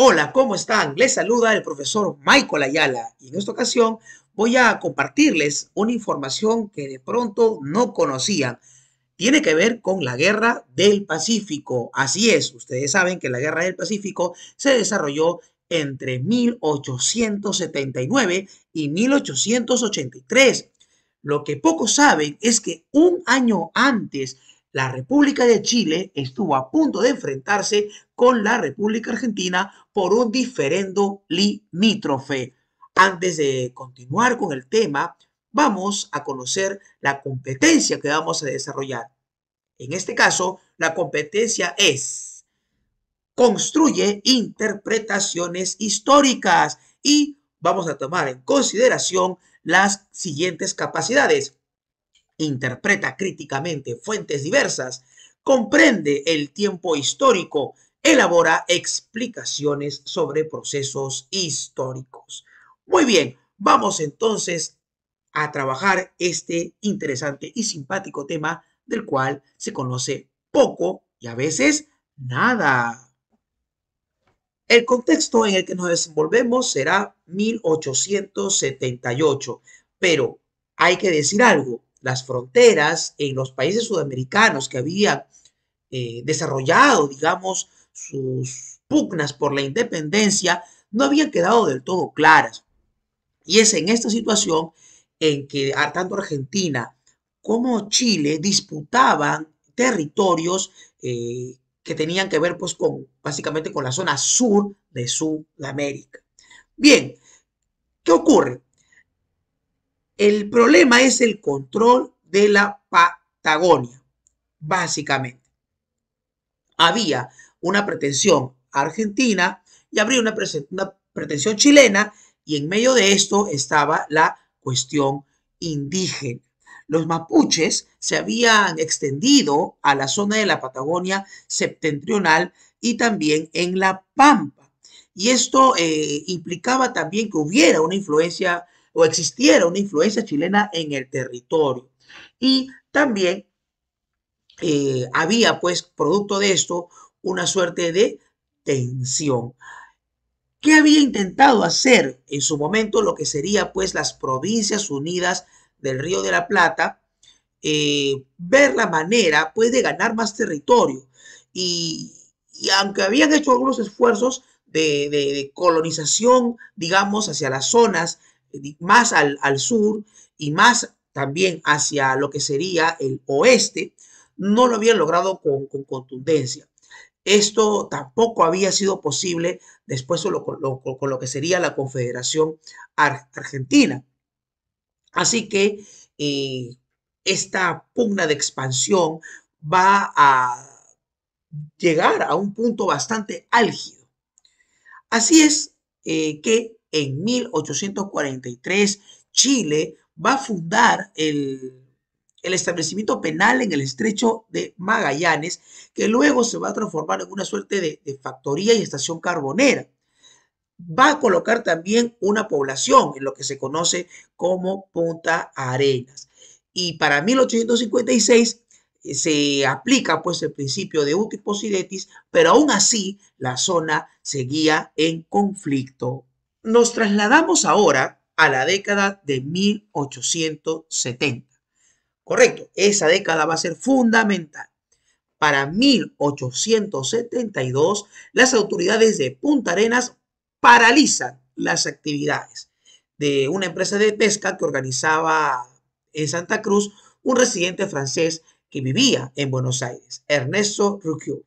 Hola, ¿cómo están? Les saluda el profesor Michael Ayala y en esta ocasión voy a compartirles una información que de pronto no conocían. Tiene que ver con la Guerra del Pacífico. Así es, ustedes saben que la Guerra del Pacífico se desarrolló entre 1879 y 1883. Lo que pocos saben es que un año antes la República de Chile estuvo a punto de enfrentarse con la República Argentina por un diferendo limítrofe. Antes de continuar con el tema, vamos a conocer la competencia que vamos a desarrollar. En este caso, la competencia es construye interpretaciones históricas y vamos a tomar en consideración las siguientes capacidades. Interpreta críticamente fuentes diversas, comprende el tiempo histórico elabora explicaciones sobre procesos históricos. Muy bien, vamos entonces a trabajar este interesante y simpático tema del cual se conoce poco y a veces nada. El contexto en el que nos desenvolvemos será 1878, pero hay que decir algo, las fronteras en los países sudamericanos que había eh, desarrollado, digamos, sus pugnas por la independencia no habían quedado del todo claras. Y es en esta situación en que tanto Argentina como Chile disputaban territorios eh, que tenían que ver pues con básicamente con la zona sur de Sudamérica. Bien, ¿qué ocurre? El problema es el control de la Patagonia, básicamente. Había una pretensión argentina y habría una, pretensión chilena y en medio de esto estaba la cuestión indígena. Los mapuches se habían extendido a la zona de la Patagonia septentrional y también en la Pampa. Y esto eh, implicaba también que hubiera una influencia o existiera una influencia chilena en el territorio. Y también eh, había, pues, producto de esto, una suerte de tensión. ¿Qué había intentado hacer en su momento lo que sería pues las provincias unidas del Río de la Plata? Eh, ver la manera pues de ganar más territorio. Y, aunque habían hecho algunos esfuerzos de, colonización, digamos, hacia las zonas eh, más al, sur y más también hacia lo que sería el oeste, no lo habían logrado con, con, contundencia. Esto tampoco había sido posible después con lo, con lo que sería la Confederación Argentina. Así que eh, esta pugna de expansión va a llegar a un punto bastante álgido. Así es eh, que en 1843 Chile va a fundar el el establecimiento penal en el estrecho de Magallanes, que luego se va a transformar en una suerte de, factoría y estación carbonera. Va a colocar también una población en lo que se conoce como Punta Arenas. Y para 1856 eh, se aplica pues el principio de uti possidetis, pero aún así la zona seguía en conflicto. Nos trasladamos ahora a la década de 1870. Correcto, esa década va a ser fundamental. Para 1872, las autoridades de Punta Arenas paralizan las actividades de una empresa de pesca que organizaba en Santa Cruz un residente francés que vivía en Buenos Aires, Ernesto Ruquiu.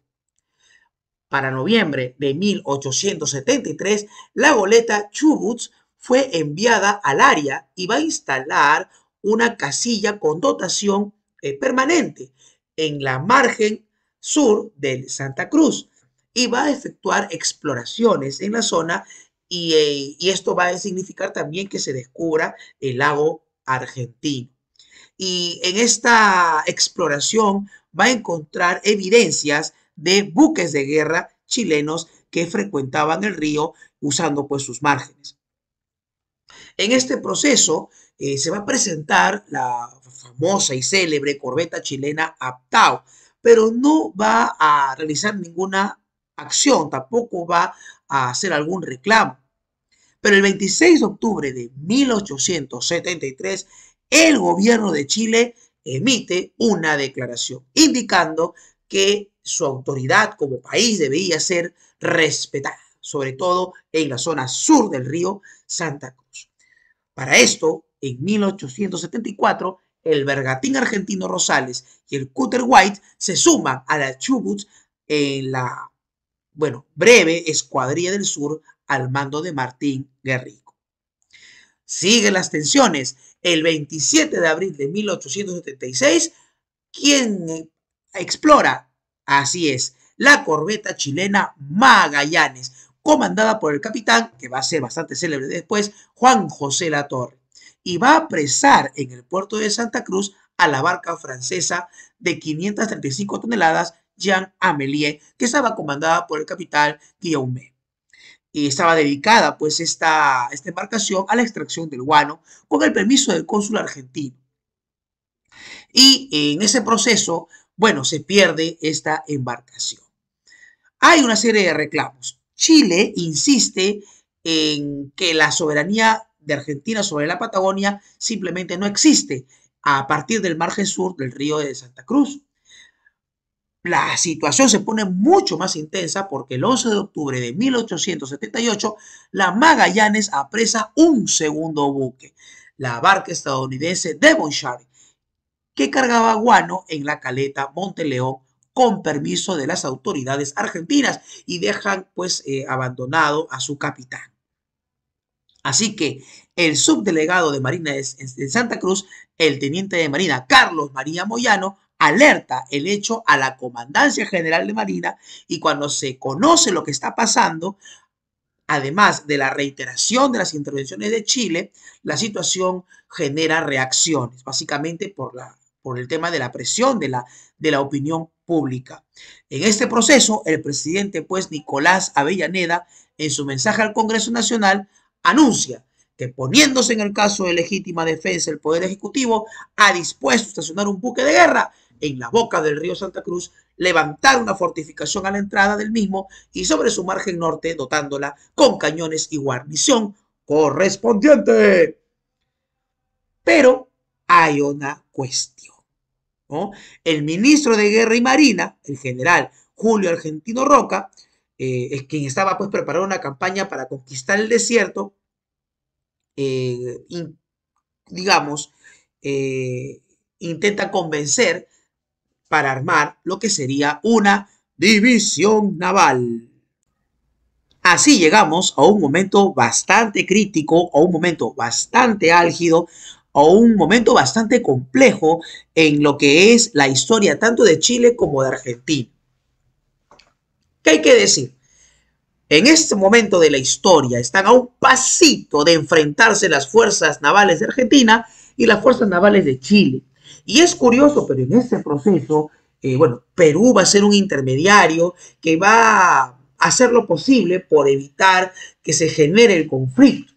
Para noviembre de 1873, la goleta Chubut fue enviada al área y va a instalar una casilla con dotación eh, permanente en la margen sur del Santa Cruz y va a efectuar exploraciones en la zona y, eh, y esto va a significar también que se descubra el lago argentino. Y en esta exploración va a encontrar evidencias de buques de guerra chilenos que frecuentaban el río usando pues sus márgenes. En este proceso eh, se va a presentar la famosa y célebre corbeta chilena Aptao, pero no va a realizar ninguna acción, tampoco va a hacer algún reclamo. Pero el 26 de octubre de 1873, el gobierno de Chile emite una declaración indicando que su autoridad como país debía ser respetada, sobre todo en la zona sur del río Santa Cruz. Para esto, en 1874, el bergatín argentino Rosales y el Cutter White se suman a la Chubut en la, bueno, breve escuadrilla del sur al mando de Martín Guerrico. Siguen las tensiones. El 27 de abril de 1876, quien explora, así es, la corbeta chilena Magallanes, comandada por el capitán, que va a ser bastante célebre después, Juan José Latorre y va a apresar en el puerto de Santa Cruz a la barca francesa de 535 toneladas Jean Amelier, que estaba comandada por el capitán Guillaume. Y estaba dedicada, pues, esta, esta embarcación a la extracción del guano con el permiso del cónsul argentino. Y en ese proceso, bueno, se pierde esta embarcación. Hay una serie de reclamos. Chile insiste en que la soberanía de Argentina sobre la Patagonia simplemente no existe a partir del margen sur del río de Santa Cruz. La situación se pone mucho más intensa porque el 11 de octubre de 1878 la Magallanes apresa un segundo buque, la barca estadounidense de Devonshire, que cargaba guano en la caleta Monteleón con permiso de las autoridades argentinas y dejan pues eh, abandonado a su capitán. Así que el subdelegado de Marina de, Santa Cruz, el teniente de Marina Carlos María Moyano, alerta el hecho a la Comandancia General de Marina y cuando se conoce lo que está pasando, además de la reiteración de las intervenciones de Chile, la situación genera reacciones, básicamente por, la, por el tema de la presión de la, de la opinión pública. En este proceso, el presidente, pues, Nicolás Avellaneda, en su mensaje al Congreso Nacional, anuncia que poniéndose en el caso de legítima defensa el Poder Ejecutivo, ha dispuesto a estacionar un buque de guerra en la boca del río Santa Cruz, levantar una fortificación a la entrada del mismo y sobre su margen norte dotándola con cañones y guarnición correspondiente. Pero hay una cuestión. El ministro de Guerra y Marina, el general Julio Argentino Roca, eh, quien estaba pues preparando una campaña para conquistar el desierto, eh, digamos, eh, intenta convencer para armar lo que sería una división naval. Así llegamos a un momento bastante crítico, a un momento bastante álgido, a un momento bastante complejo en lo que es la historia tanto de Chile como de Argentina. ¿Qué hay que decir? En este momento de la historia están a un pasito de enfrentarse las fuerzas navales de Argentina y las fuerzas navales de Chile. Y es curioso, pero en este proceso, eh, bueno, Perú va a ser un intermediario que va a hacer lo posible por evitar que se genere el conflicto.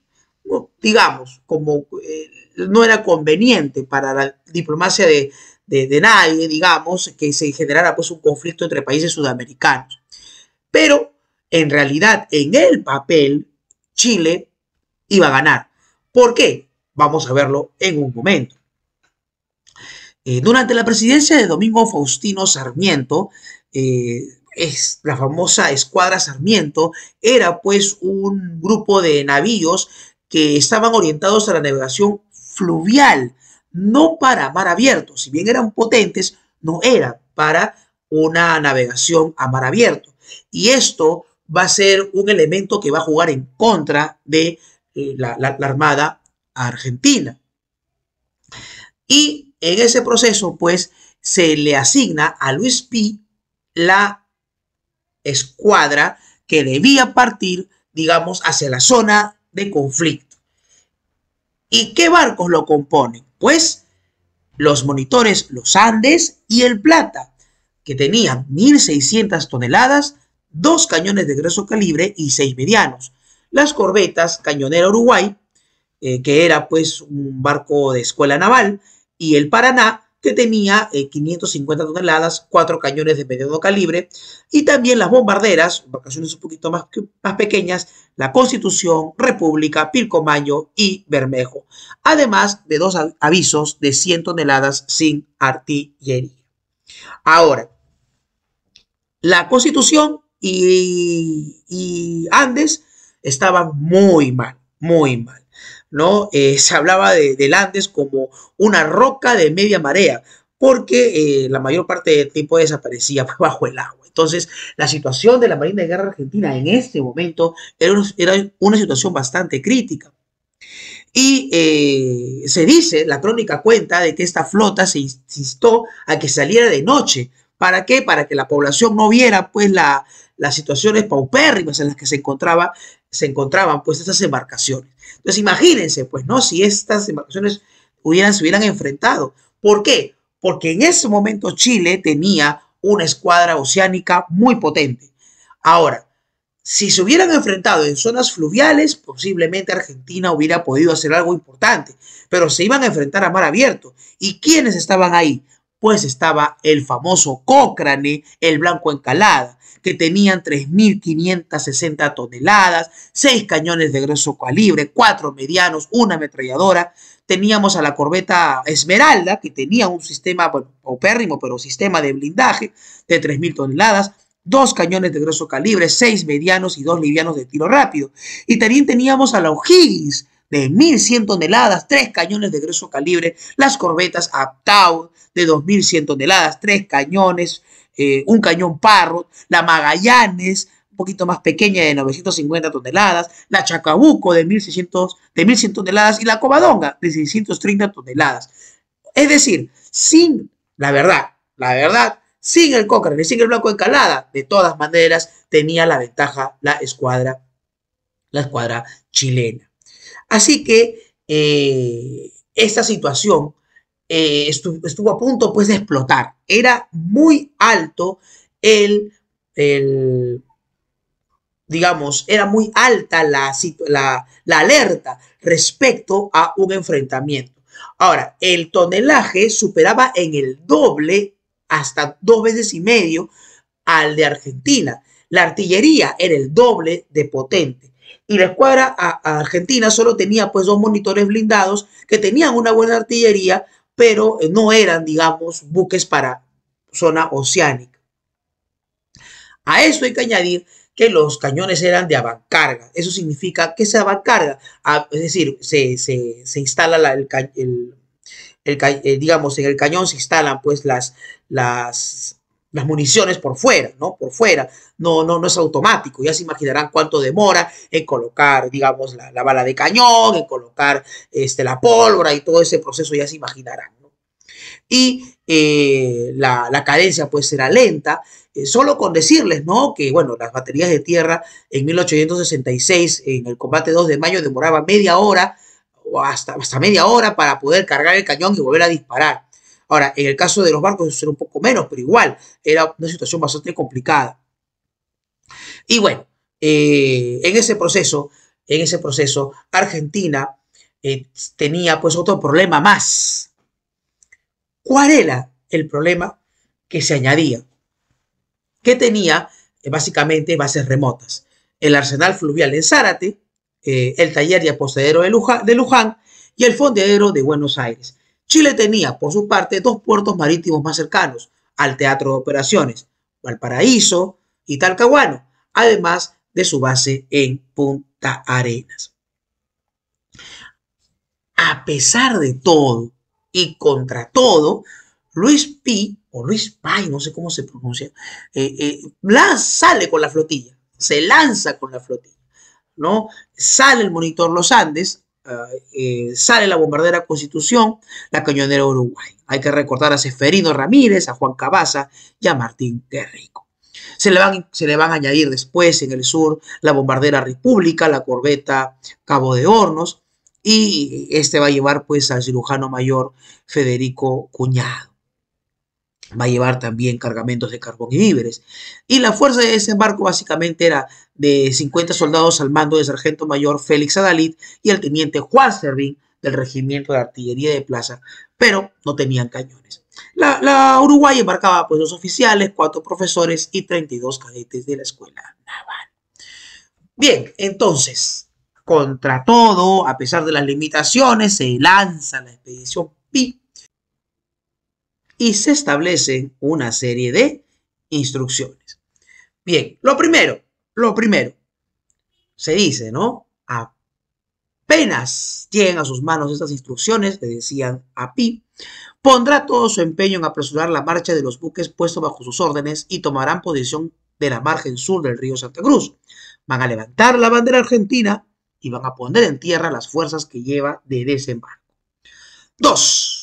digamos, como eh, no era conveniente para la diplomacia de, nadie, digamos, que se generara pues un conflicto entre países sudamericanos. Pero en realidad, en el papel, Chile iba a ganar. ¿Por qué? Vamos a verlo en un momento. Eh, durante la presidencia de Domingo Faustino Sarmiento, eh, es la famosa Escuadra Sarmiento, era pues un grupo de navíos que estaban orientados a la navegación fluvial, no para mar abierto, si bien eran potentes, no era para una navegación a mar abierto. Y esto va a ser un elemento que va a jugar en contra de eh, la, la Armada Argentina. Y en ese proceso, pues, se le asigna a Luis P la escuadra que debía partir, digamos, hacia la zona de conflicto. ¿Y qué barcos lo componen? Pues los monitores Los Andes y el Plata, que tenían 1.600 toneladas dos cañones de grueso calibre y seis medianos. Las corbetas Cañonera Uruguay, eh, que era pues un barco de escuela naval, y el Paraná, que tenía 550 eh, toneladas, cuatro cañones de mediano calibre, y también las bombarderas, vacaciones un poquito más, más pequeñas, la Constitución, República, Pilcomayo y Bermejo, además de dos avisos de 100 toneladas sin artillería. Ahora, la Constitución y, Andes estaba muy mal, muy mal. ¿no? Eh, se hablaba de, del Andes como una roca de media marea, porque eh, la mayor parte del tiempo desaparecía bajo el agua. Entonces, la situación de la Marina de Guerra Argentina en este momento era, una, situación bastante crítica. Y eh, se dice, la crónica cuenta de que esta flota se instó a que saliera de noche. ¿Para qué? Para que la población no viera pues la, las situaciones paupérrimas en las que se, encontraba, se encontraban pues estas embarcaciones. Entonces imagínense pues, ¿no? Si estas embarcaciones hubieran, se hubieran enfrentado. ¿Por qué? Porque en ese momento Chile tenía una escuadra oceánica muy potente. Ahora, si se hubieran enfrentado en zonas fluviales, posiblemente Argentina hubiera podido hacer algo importante, pero se iban a enfrentar a mar abierto. ¿Y quiénes estaban ahí? Pues estaba el famoso Cócrane, el blanco encalada, que tenían 3.560 toneladas, 6 cañones de grueso calibre, 4 medianos, una ametralladora. Teníamos a la corbeta Esmeralda, que tenía un sistema bueno, opérrimo, pero sistema de blindaje de 3.000 toneladas, dos cañones de grueso calibre, seis medianos y dos livianos de tiro rápido. Y también teníamos a la O'Higgins de 1.100 toneladas, tres cañones de grueso calibre, las corbetas Aptaud, de 2.100 toneladas, tres cañones eh, un cañón Parrot, la Magallanes, un poquito más pequeña de 950 toneladas, la Chacabuco de, 1600, de 1100 toneladas y la Covadonga de 630 toneladas. Es decir, sin la verdad, la verdad, sin el Cochrane sin el Blanco Calada, de todas maneras tenía la ventaja la escuadra, la escuadra chilena. Así que eh, esta situación eh, estuvo, a punto pues de explotar. Era muy alto el, digamos, era muy alta la, la, alerta respecto a un enfrentamiento. Ahora, el tonelaje superaba en el doble hasta dos veces y medio al de Argentina. La artillería era el doble de potente. Y la escuadra argentina solo tenía pues dos monitores blindados que tenían una buena artillería, pero eh, no eran, digamos, buques para zona oceánica. A eso hay que añadir que los cañones eran de avancarga. Eso significa que se avancarga, es decir, se, instala el, eh, digamos, en el cañón se instalan pues las, las, las municiones por fuera, ¿no? Por fuera, no, no, no es automático. Ya se imaginarán cuánto demora en colocar, digamos, la, bala de cañón, en colocar este, la pólvora y todo ese proceso, ya se imaginarán, ¿no? Y eh, la, la, cadencia pues será lenta, eh, solo con decirles, ¿no? Que, bueno, las baterías de tierra en 1866, en el combate 2 de mayo, demoraba media hora o hasta, hasta media hora para poder cargar el cañón y volver a disparar Ahora, en el caso de los barcos eso era un poco menos, pero igual era una situación bastante complicada. Y bueno, eh, en ese proceso, en ese proceso, Argentina eh, tenía pues otro problema más. ¿Cuál era el problema que se añadía? Que tenía eh, básicamente bases remotas. El arsenal fluvial en Zárate, el taller y apostadero de Luján, de Luján y el fondeadero de Buenos Aires. Chile tenía, por su parte, dos puertos marítimos más cercanos al teatro de operaciones, Valparaíso y Talcahuano, además de su base en Punta Arenas. A pesar de todo y contra todo, Luis Pi, o Luis Pai, no sé cómo se pronuncia, eh, eh, sale con la flotilla, se lanza con la flotilla, ¿no? Sale el monitor Los Andes eh, sale la bombardera Constitución, la cañonera Uruguay. Hay que recordar a Seferino Ramírez, a Juan Cabaza y a Martín Terrico, Se le, van, se le van a añadir después en el sur la bombardera República, la corbeta Cabo de Hornos y este va a llevar pues al cirujano mayor Federico Cuñado va a llevar también cargamentos de carbón y víveres. Y la fuerza de ese barco básicamente era de 50 soldados al mando del sargento mayor Félix Adalid y el teniente Juan Servín del regimiento de artillería de plaza, pero no tenían cañones. La, la Uruguay embarcaba pues dos oficiales, cuatro profesores y 32 cadetes de la escuela naval. Bien, entonces, contra todo, a pesar de las limitaciones, se lanza la expedición Pi y se establecen una serie de instrucciones. Bien, lo primero, lo primero, se dice, ¿no? Apenas lleguen a sus manos estas instrucciones, le decían a Pi, pondrá todo su empeño en apresurar la marcha de los buques puestos bajo sus órdenes y tomarán posición de la margen sur del río Santa Cruz. Van a levantar la bandera argentina y van a poner en tierra las fuerzas que lleva de desembarco. Dos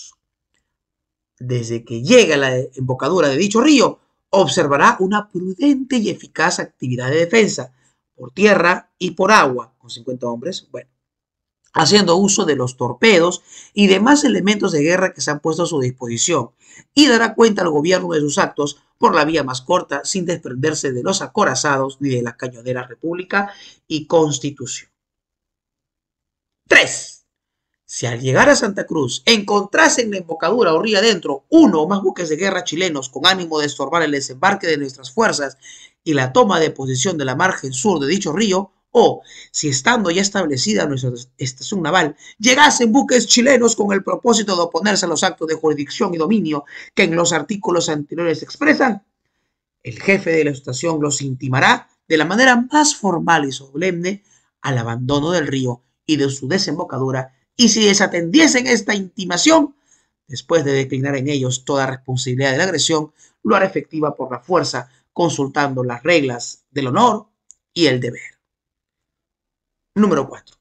desde que llegue a la embocadura de dicho río, observará una prudente y eficaz actividad de defensa por tierra y por agua, con 50 hombres, bueno, haciendo uso de los torpedos y demás elementos de guerra que se han puesto a su disposición, y dará cuenta al gobierno de sus actos por la vía más corta, sin desprenderse de los acorazados ni de la cañonera república y constitución. 3. Si al llegar a Santa Cruz encontrasen en la embocadura o río adentro uno o más buques de guerra chilenos con ánimo de estorbar el desembarque de nuestras fuerzas y la toma de posición de la margen sur de dicho río, o si estando ya establecida nuestra estación naval, llegasen buques chilenos con el propósito de oponerse a los actos de jurisdicción y dominio que en los artículos anteriores expresan, el jefe de la estación los intimará de la manera más formal y solemne al abandono del río y de su desembocadura y si desatendiesen esta intimación, después de declinar en ellos toda responsabilidad de la agresión, lo hará efectiva por la fuerza, consultando las reglas del honor y el deber. Número 4.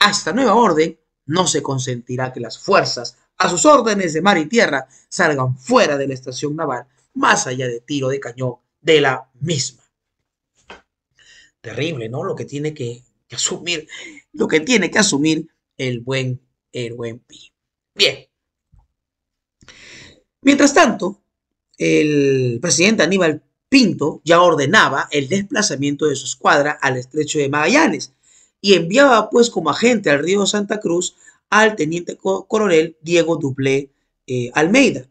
Hasta nueva orden, no se consentirá que las fuerzas a sus órdenes de mar y tierra salgan fuera de la estación naval, más allá de tiro de cañón de la misma. Terrible, ¿no? Lo que tiene que, que asumir, lo que tiene que asumir el buen, el buen Pi. Bien. Mientras tanto, el presidente Aníbal Pinto ya ordenaba el desplazamiento de su escuadra al estrecho de Magallanes y enviaba pues como agente al río Santa Cruz al teniente coronel Diego Duplé eh, Almeida.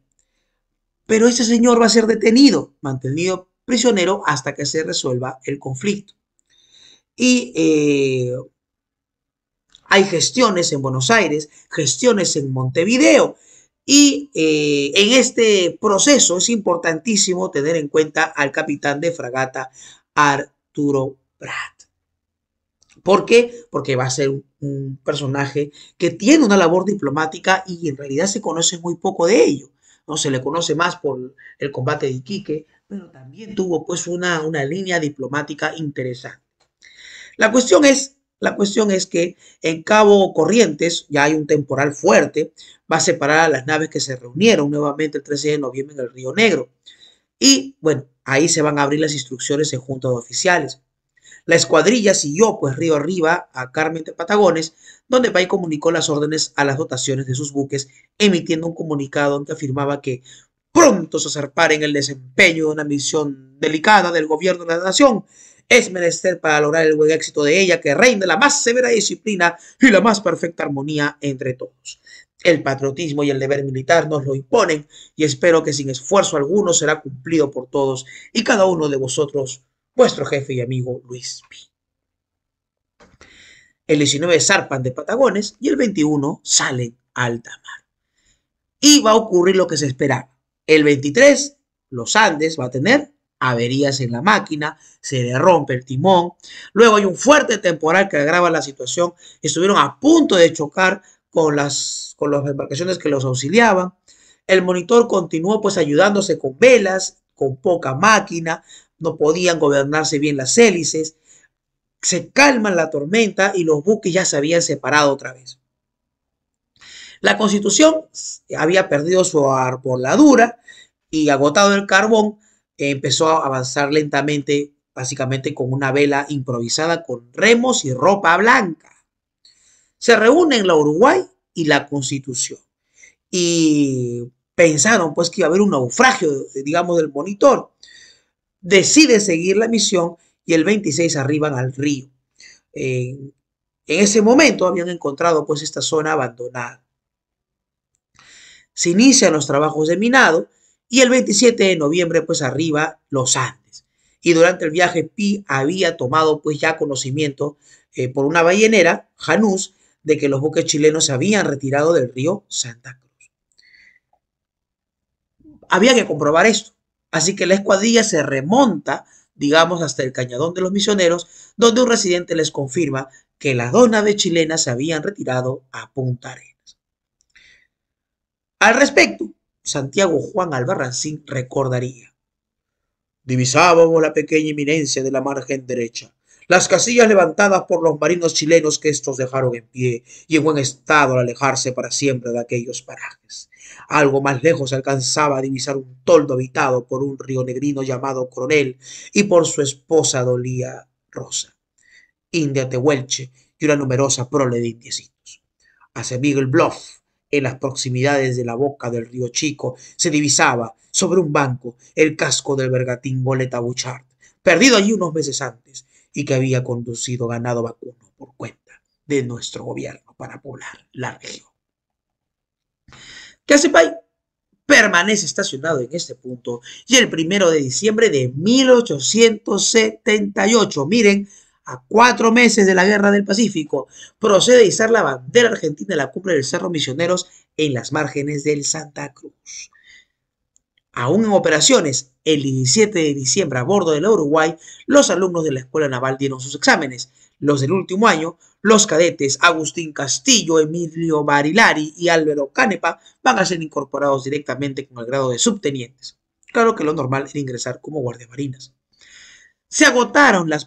Pero ese señor va a ser detenido, mantenido prisionero hasta que se resuelva el conflicto. Y eh, hay gestiones en Buenos Aires, gestiones en Montevideo. Y eh, en este proceso es importantísimo tener en cuenta al capitán de fragata Arturo Pratt. ¿Por qué? Porque va a ser un, personaje que tiene una labor diplomática y en realidad se conoce muy poco de ello. No se le conoce más por el combate de Iquique, pero también tuvo pues una, una línea diplomática interesante. La cuestión es la cuestión es que en Cabo Corrientes ya hay un temporal fuerte, va a separar a las naves que se reunieron nuevamente el 13 de noviembre en el Río Negro. Y bueno, ahí se van a abrir las instrucciones en junta de oficiales. La escuadrilla siguió pues río arriba a Carmen de Patagones, donde y comunicó las órdenes a las dotaciones de sus buques, emitiendo un comunicado donde afirmaba que pronto se zarpara en el desempeño de una misión delicada del gobierno de la nación es menester para lograr el buen éxito de ella que reine la más severa disciplina y la más perfecta armonía entre todos. El patriotismo y el deber militar nos lo imponen y espero que sin esfuerzo alguno será cumplido por todos y cada uno de vosotros, vuestro jefe y amigo Luis P. El 19 zarpan de Patagones y el 21 salen a alta mar. Y va a ocurrir lo que se esperaba. El 23 los Andes va a tener averías en la máquina, se le rompe el timón. Luego hay un fuerte temporal que agrava la situación. Estuvieron a punto de chocar con las, con embarcaciones que los auxiliaban. El monitor continuó pues ayudándose con velas, con poca máquina, no podían gobernarse bien las hélices. Se calma la tormenta y los buques ya se habían separado otra vez. La constitución había perdido su arboladura y agotado el carbón, empezó a avanzar lentamente, básicamente con una vela improvisada con remos y ropa blanca. Se reúnen la Uruguay y la Constitución. Y pensaron pues que iba a haber un naufragio, digamos, del monitor. Decide seguir la misión y el 26 arriban al río. En, en ese momento habían encontrado pues esta zona abandonada. Se inician los trabajos de minado y el 27 de noviembre, pues arriba los Andes. Y durante el viaje, Pi había tomado pues ya conocimiento eh, por una ballenera, Janús, de que los buques chilenos se habían retirado del río Santa Cruz. Había que comprobar esto. Así que la escuadrilla se remonta, digamos, hasta el cañadón de los misioneros, donde un residente les confirma que las dos de chilenas se habían retirado a Punta Arenas. Al respecto, Santiago Juan Albarracín recordaría. Divisábamos la pequeña eminencia de la margen derecha, las casillas levantadas por los marinos chilenos que estos dejaron en pie y en buen estado al alejarse para siempre de aquellos parajes. Algo más lejos alcanzaba a divisar un toldo habitado por un río negrino llamado Coronel y por su esposa Dolía Rosa, india tehuelche y una numerosa prole de indiecitos. Hace Miguel Bluff en las proximidades de la boca del río Chico se divisaba, sobre un banco, el casco del bergatín Boleta Bouchard, perdido allí unos meses antes y que había conducido ganado vacuno por cuenta de nuestro gobierno para poblar la región. Casepay permanece estacionado en este punto y el primero de diciembre de 1878, miren, a cuatro meses de la Guerra del Pacífico, procede a izar la bandera argentina en la cumbre del Cerro Misioneros en las márgenes del Santa Cruz. Aún en operaciones, el 17 de diciembre a bordo del Uruguay, los alumnos de la Escuela Naval dieron sus exámenes. Los del último año, los cadetes Agustín Castillo, Emilio Barilari y Álvaro Canepa van a ser incorporados directamente con el grado de subtenientes. Claro que lo normal era ingresar como guardiamarinas. Se agotaron las,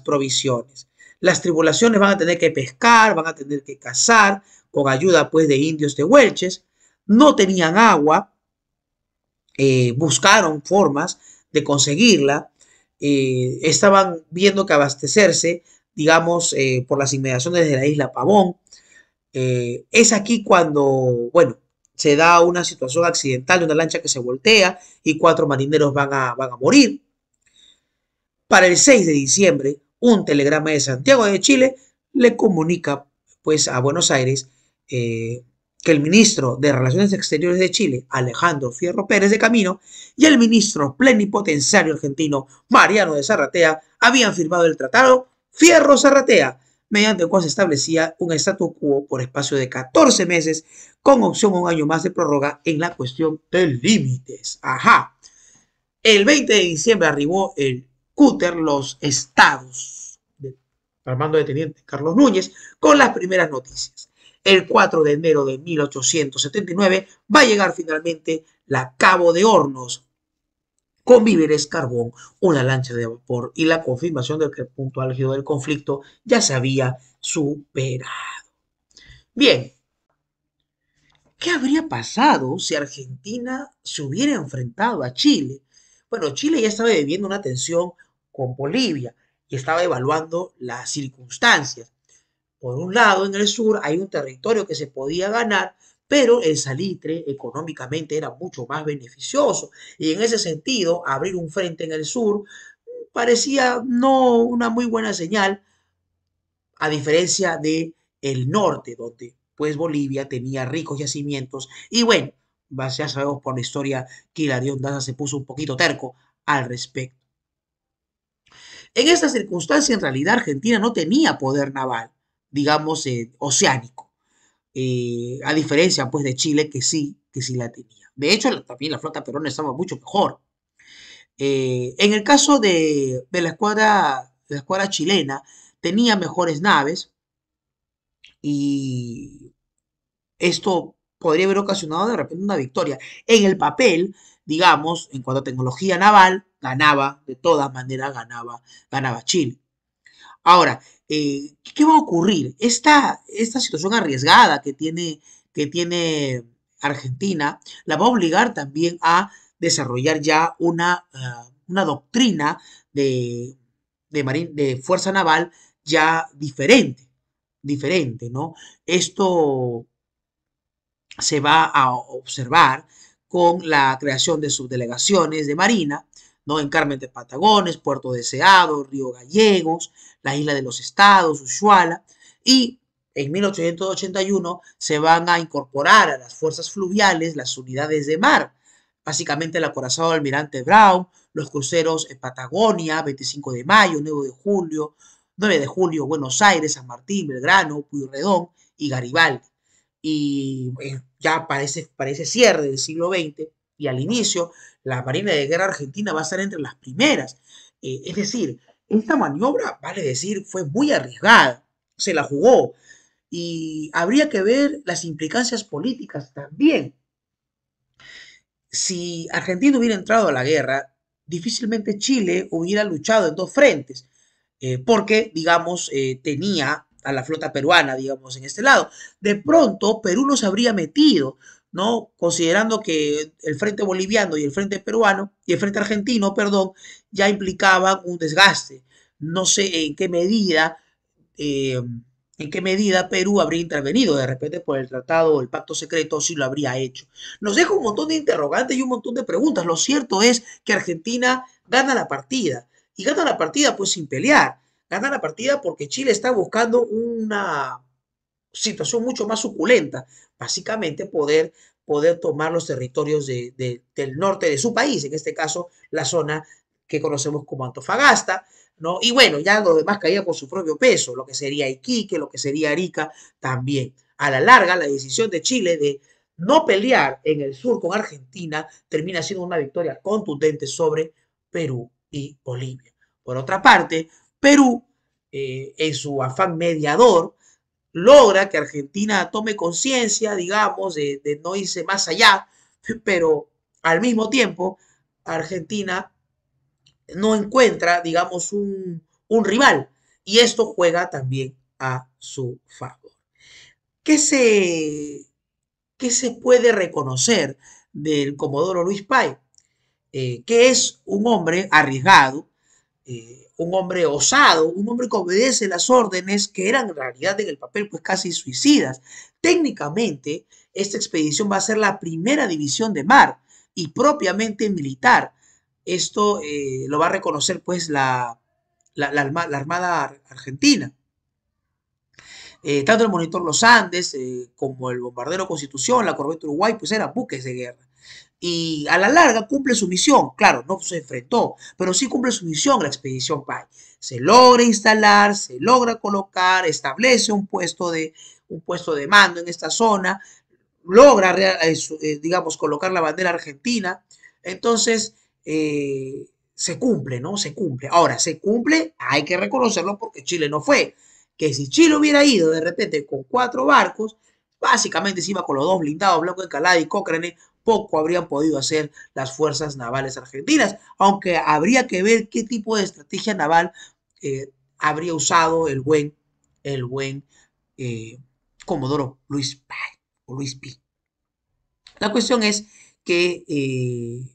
provisiones. Las tribulaciones van a tener que pescar, van a tener que cazar, con ayuda pues de indios de Huelches. No tenían agua, eh, buscaron formas de conseguirla, eh, estaban viendo que abastecerse, digamos, eh, por las inmediaciones de la isla Pavón. es aquí cuando, bueno, se da una situación accidental de una lancha que se voltea y cuatro marineros van a, van a morir. Para el 6 de diciembre, un telegrama de Santiago de Chile le comunica pues, a Buenos Aires eh, que el ministro de Relaciones Exteriores de Chile, Alejandro Fierro Pérez de Camino, y el ministro plenipotenciario argentino, Mariano de Zarratea, habían firmado el tratado Fierro-Zarratea, mediante el cual se establecía un statu quo por espacio de 14 meses, con opción a un año más de prórroga en la cuestión de límites. Ajá. El 20 de diciembre arribó el los estados al Armando de Teniente Carlos Núñez con las primeras noticias. El 4 de enero de 1879 va a llegar finalmente la Cabo de Hornos con víveres, carbón, una lancha de vapor y la confirmación de que el punto álgido del conflicto ya se había superado. Bien, ¿qué habría pasado si Argentina se hubiera enfrentado a Chile? Bueno, Chile ya estaba viviendo una tensión con Bolivia y estaba evaluando las circunstancias. Por un lado, en el sur hay un territorio que se podía ganar, pero el salitre económicamente era mucho más beneficioso. Y en ese sentido, abrir un frente en el sur parecía no una muy buena señal, a diferencia de el norte, donde pues Bolivia tenía ricos yacimientos. Y bueno, ya sabemos por la historia que la Daza se puso un poquito terco al respecto. En esta circunstancia, en realidad, Argentina no tenía poder naval, digamos, eh, oceánico, eh, a diferencia pues de Chile que sí, que sí la tenía. De hecho, también la flota peruana estaba mucho mejor. Eh, en el caso de, la, escuadra, la escuadra chilena, tenía mejores naves y esto podría haber ocasionado de repente una victoria. En el papel, digamos, en cuanto a tecnología naval, ganaba, de todas maneras ganaba, ganaba Chile. Ahora, eh, ¿qué va a ocurrir? Esta, esta situación arriesgada que tiene, que tiene Argentina la va a obligar también a desarrollar ya una, eh, una doctrina de, de, de fuerza naval ya diferente, diferente, ¿no? Esto se va a observar con la creación de subdelegaciones de Marina, ¿no? en Carmen de Patagones, Puerto Deseado, Río Gallegos, la Isla de los Estados, Ushuala, y en 1881 se van a incorporar a las fuerzas fluviales las unidades de mar, básicamente el acorazado Almirante Brown, los cruceros en Patagonia, 25 de mayo, 9 de julio, 9 de julio, Buenos Aires, San Martín, Belgrano, Puyredón y Garibaldi y eh, ya parece, parece cierre del siglo XX y al inicio, la Marina de Guerra Argentina va a ser entre las primeras. Eh, es decir, esta maniobra, vale decir, fue muy arriesgada, se la jugó y habría que ver las implicancias políticas también. Si Argentina hubiera entrado a la guerra, difícilmente Chile hubiera luchado en dos frentes, eh, porque, digamos, tenía a la flota peruana, digamos, en este lado. De pronto, Perú no se habría metido, ¿no? Considerando que el frente boliviano y el frente peruano, y el frente argentino, perdón, ya implicaban un desgaste. No sé en qué medida, eh, en qué medida Perú habría intervenido de repente por el tratado o el pacto secreto, si lo habría hecho. Nos deja un montón de interrogantes y un montón de preguntas. Lo cierto es que Argentina gana la partida, y gana la partida pues sin pelear Gana la partida porque Chile está buscando una situación mucho más suculenta, básicamente poder, poder tomar los territorios del norte de su país, en este caso la zona que conocemos como Antofagasta, ¿no? Y bueno, ya lo demás caía por su propio peso, lo que sería Iquique, lo que sería Arica también. A la larga, la decisión de Chile de no pelear en el sur con Argentina termina siendo una victoria contundente sobre Perú y Bolivia. Por otra parte, Perú, eh, en su afán mediador, logra que Argentina tome conciencia, digamos, de, no irse más allá, pero al mismo tiempo Argentina no encuentra, digamos, un, rival. Y esto juega también a su favor. ¿Qué se, se puede reconocer del Comodoro Luis Pay? Eh, que es un hombre arriesgado, eh, un hombre osado, un hombre que obedece las órdenes que eran en realidad en el papel pues casi suicidas. Técnicamente, esta expedición va a ser la primera división de mar y propiamente militar. Esto eh, lo va a reconocer pues la, la Armada Argentina. Eh, tanto el monitor Los Andes eh, como el bombardero Constitución, la corbeta Uruguay, pues eran buques de guerra. Y a la larga cumple su misión, claro, no se enfrentó, pero sí cumple su misión la expedición PAI. Se logra instalar, se logra colocar, establece un puesto de, un puesto de mando en esta zona, logra, eh, digamos, colocar la bandera argentina. Entonces, se cumple, ¿no? Se cumple. Ahora, se cumple, hay que reconocerlo porque Chile no fue que si Chile hubiera ido de repente con cuatro barcos, básicamente encima con los dos blindados, Blanco Encalada y Cochrane, poco habrían podido hacer las fuerzas navales argentinas, aunque habría que ver qué tipo de estrategia naval eh, habría usado el buen, el buen eh, Comodoro Luis P. o Luis La cuestión es que eh,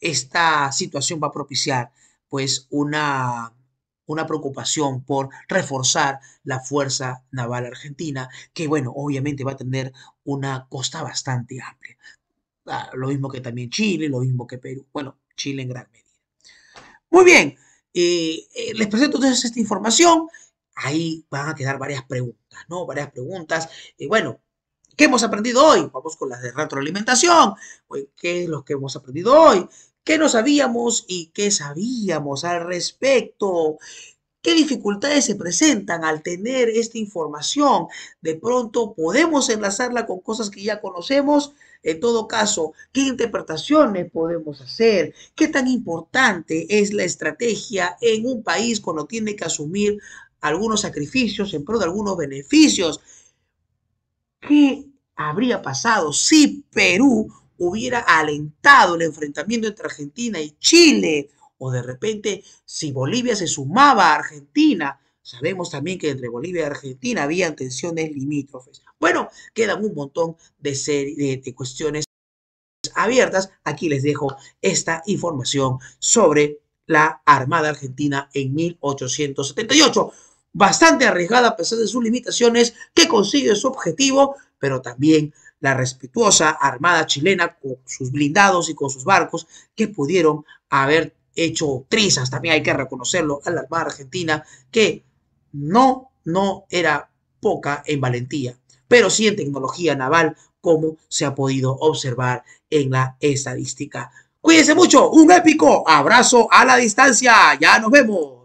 esta situación va a propiciar pues una una preocupación por reforzar la Fuerza Naval Argentina, que bueno, obviamente va a tener una costa bastante amplia. Ah, lo mismo que también Chile, lo mismo que Perú. Bueno, Chile en gran medida. Muy bien, eh, eh, les presento entonces esta información. Ahí van a quedar varias preguntas, ¿no? Varias preguntas. y eh, bueno, ¿Qué hemos aprendido hoy? Vamos con las de retroalimentación. ¿Qué es lo que hemos aprendido hoy? ¿Qué no sabíamos y qué sabíamos al respecto? ¿Qué dificultades se presentan al tener esta información? De pronto podemos enlazarla con cosas que ya conocemos. En todo caso, ¿qué interpretaciones podemos hacer? ¿Qué tan importante es la estrategia en un país cuando tiene que asumir algunos sacrificios en pro de algunos beneficios? ¿Qué habría pasado si Perú hubiera alentado el enfrentamiento entre Argentina y Chile? O de repente, si Bolivia se sumaba a Argentina, Sabemos también que entre Bolivia y Argentina había tensiones limítrofes. Bueno, quedan un montón de, de, cuestiones abiertas. Aquí les dejo esta información sobre la Armada Argentina en 1878 bastante arriesgada a pesar de sus limitaciones, que consigue su objetivo, pero también la respetuosa Armada chilena con sus blindados y con sus barcos que pudieron haber hecho trizas, también hay que reconocerlo, a la Armada Argentina, que no, no era poca en valentía, pero sí en tecnología naval, como se ha podido observar en la estadística. Cuídense mucho, un épico abrazo a la distancia, ya nos vemos.